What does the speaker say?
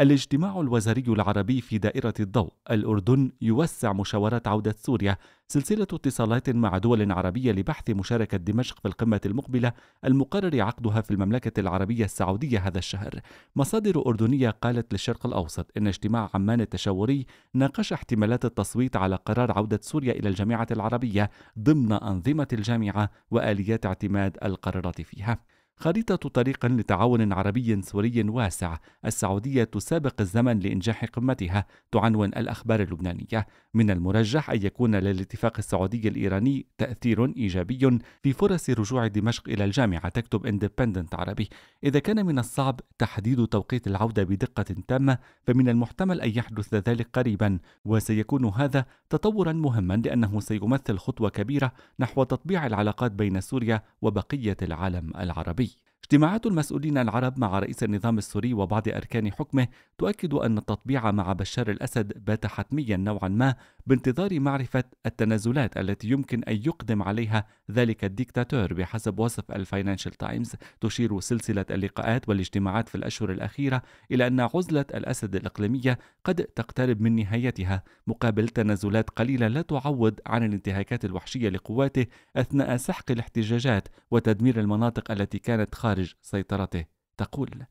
الاجتماع الوزاري العربي في دائرة الضوء الأردن يوسع مشاورات عودة سوريا سلسلة اتصالات مع دول عربية لبحث مشاركة دمشق في القمة المقبلة المقرر عقدها في المملكة العربية السعودية هذا الشهر مصادر أردنية قالت للشرق الأوسط إن اجتماع عمان التشاوري ناقش احتمالات التصويت على قرار عودة سوريا إلى الجامعة العربية ضمن أنظمة الجامعة وآليات اعتماد القرارات فيها خريطة طريق لتعاون عربي سوري واسع السعودية تسابق الزمن لإنجاح قمتها تعنون الأخبار اللبنانية من المرجح أن يكون للاتفاق السعودي الإيراني تأثير إيجابي في فرص رجوع دمشق إلى الجامعة تكتب اندبندنت عربي إذا كان من الصعب تحديد توقيت العودة بدقة تامة فمن المحتمل أن يحدث ذلك قريبا وسيكون هذا تطورا مهما لأنه سيمثل خطوة كبيرة نحو تطبيع العلاقات بين سوريا وبقية العالم العربي اجتماعات المسؤولين العرب مع رئيس النظام السوري وبعض أركان حكمه تؤكد أن التطبيع مع بشار الأسد بات حتميا نوعا ما بانتظار معرفة التنازلات التي يمكن أن يقدم عليها ذلك الديكتاتور بحسب وصف الفاينانشال تايمز تشير سلسلة اللقاءات والاجتماعات في الأشهر الأخيرة إلى أن عزلة الأسد الإقليمية قد تقترب من نهايتها مقابل تنازلات قليلة لا تعوض عن الانتهاكات الوحشية لقواته أثناء سحق الاحتجاجات وتدمير المناطق التي كانت خارج خارج سيطرته تقول